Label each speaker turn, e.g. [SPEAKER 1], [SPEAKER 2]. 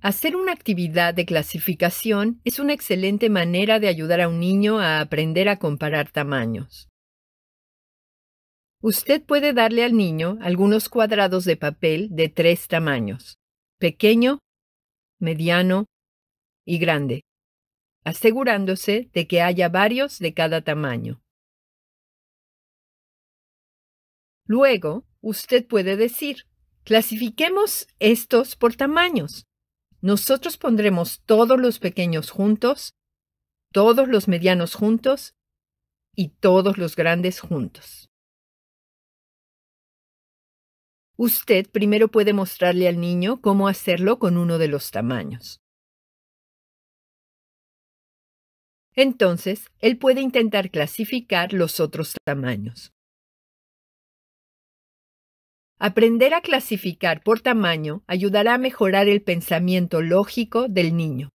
[SPEAKER 1] Hacer una actividad de clasificación es una excelente manera de ayudar a un niño a aprender a comparar tamaños. Usted puede darle al niño algunos cuadrados de papel de tres tamaños, pequeño, mediano y grande, asegurándose de que haya varios de cada tamaño. Luego, usted puede decir, clasifiquemos estos por tamaños. Nosotros pondremos todos los pequeños juntos, todos los medianos juntos y todos los grandes juntos. Usted primero puede mostrarle al niño cómo hacerlo con uno de los tamaños. Entonces, él puede intentar clasificar los otros tamaños. Aprender a clasificar por tamaño ayudará a mejorar el pensamiento lógico del niño.